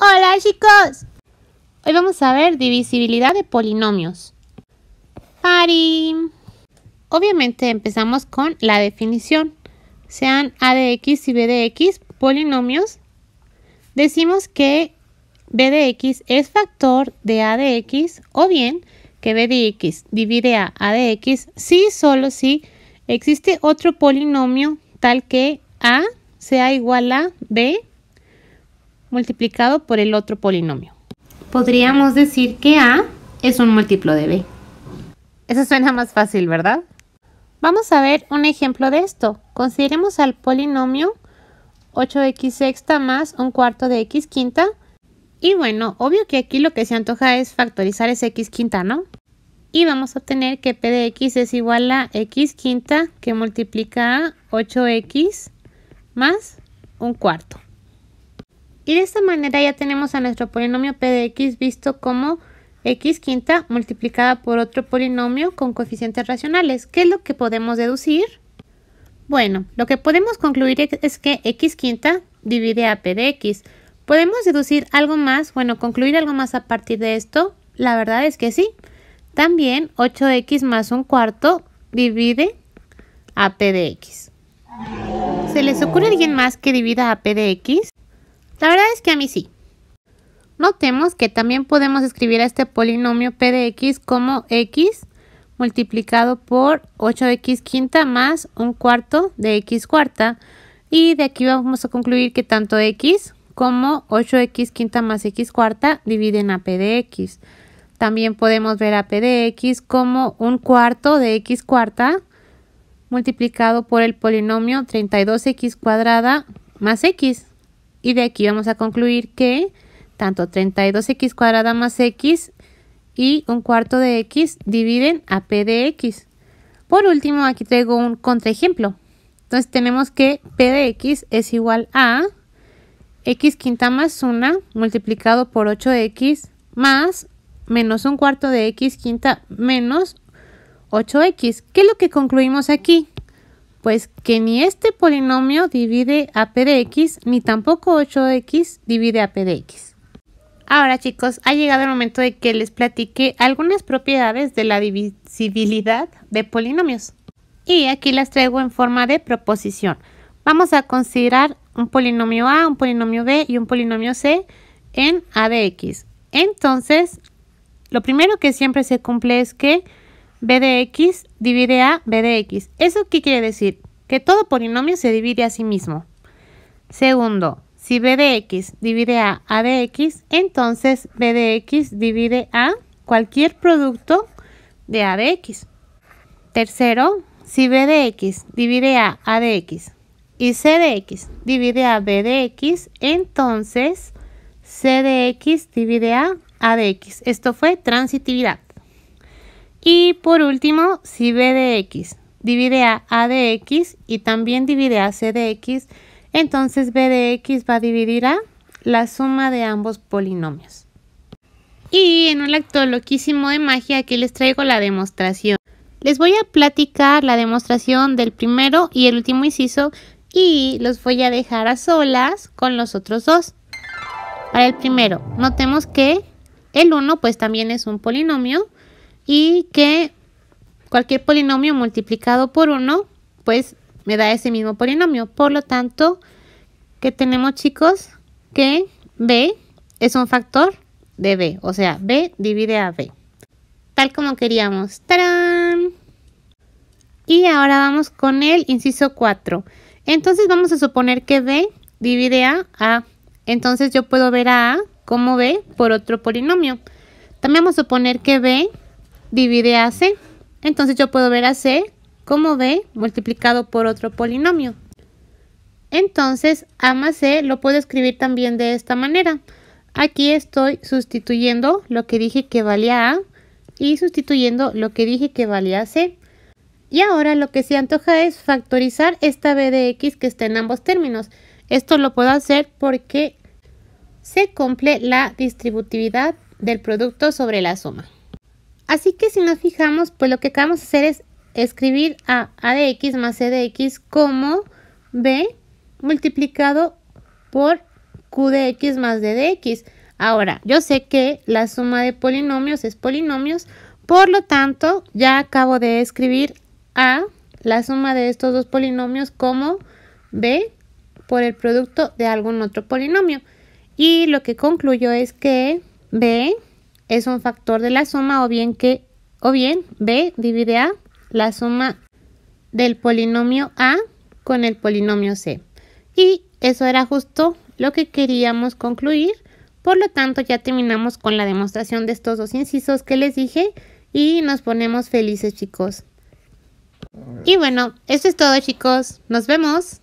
Hola chicos. Hoy vamos a ver divisibilidad de polinomios. Pari. Obviamente empezamos con la definición. Sean a de x y b de x polinomios. Decimos que b de x es factor de a de x o bien que b de x divide a a de x si solo si existe otro polinomio tal que a sea igual a b multiplicado por el otro polinomio. Podríamos decir que A es un múltiplo de B. Eso suena más fácil, ¿verdad? Vamos a ver un ejemplo de esto. Consideremos al polinomio 8x sexta más un cuarto de x quinta. Y bueno, obvio que aquí lo que se antoja es factorizar ese x quinta, ¿no? Y vamos a obtener que p de x es igual a x quinta que multiplica a 8x más un cuarto. Y de esta manera ya tenemos a nuestro polinomio p de x visto como x quinta multiplicada por otro polinomio con coeficientes racionales. ¿Qué es lo que podemos deducir? Bueno, lo que podemos concluir es que x quinta divide a p de x. ¿Podemos deducir algo más? Bueno, concluir algo más a partir de esto. La verdad es que sí. También 8x más un cuarto divide a p de x. ¿Se les ocurre a alguien más que divida a p de x? La verdad es que a mí sí. Notemos que también podemos escribir a este polinomio p de x como x multiplicado por 8x quinta más un cuarto de x cuarta. Y de aquí vamos a concluir que tanto x como 8x quinta más x cuarta dividen a p de x. También podemos ver a p de x como un cuarto de x cuarta multiplicado por el polinomio 32x cuadrada más x. Y de aquí vamos a concluir que tanto 32x cuadrada más x y un cuarto de x dividen a p de x. Por último, aquí traigo un contraejemplo. Entonces tenemos que p de x es igual a x quinta más 1 multiplicado por 8x más menos un cuarto de x quinta menos 8x. ¿Qué es lo que concluimos aquí? pues que ni este polinomio divide a p de x, ni tampoco 8x divide a p de x. Ahora chicos, ha llegado el momento de que les platique algunas propiedades de la divisibilidad de polinomios. Y aquí las traigo en forma de proposición. Vamos a considerar un polinomio A, un polinomio B y un polinomio C en A de X. Entonces, lo primero que siempre se cumple es que b de x divide a b de x. ¿Eso qué quiere decir? Que todo polinomio se divide a sí mismo. Segundo, si b de x divide a a de x, entonces b de x divide a cualquier producto de a de x. Tercero, si b de x divide a a de x y c de x divide a b de x, entonces c de x divide a a de x. Esto fue transitividad. Y por último, si B de X divide a A de X y también divide a C de X, entonces B de X va a dividir a la suma de ambos polinomios. Y en un acto loquísimo de magia aquí les traigo la demostración. Les voy a platicar la demostración del primero y el último inciso y los voy a dejar a solas con los otros dos. Para el primero, notemos que el 1 pues también es un polinomio y que cualquier polinomio multiplicado por 1 pues me da ese mismo polinomio. Por lo tanto, que tenemos chicos que b es un factor de b, o sea, b divide a b. Tal como queríamos. ¡Tarán! Y ahora vamos con el inciso 4. Entonces vamos a suponer que b divide a a. Entonces yo puedo ver a a como b por otro polinomio. También vamos a suponer que b divide a c. Entonces yo puedo ver a c como b multiplicado por otro polinomio. Entonces a más c lo puedo escribir también de esta manera. Aquí estoy sustituyendo lo que dije que valía a y sustituyendo lo que dije que valía c. Y ahora lo que se antoja es factorizar esta b de x que está en ambos términos. Esto lo puedo hacer porque se cumple la distributividad del producto sobre la suma. Así que si nos fijamos, pues lo que acabamos de hacer es escribir a a de x más c de x como b multiplicado por q de x más d de x. Ahora, yo sé que la suma de polinomios es polinomios, por lo tanto, ya acabo de escribir a la suma de estos dos polinomios como b por el producto de algún otro polinomio. Y lo que concluyo es que b es un factor de la suma o bien que o bien b divide a la suma del polinomio a con el polinomio c. Y eso era justo lo que queríamos concluir. Por lo tanto, ya terminamos con la demostración de estos dos incisos que les dije y nos ponemos felices, chicos. Y bueno, eso es todo, chicos. Nos vemos.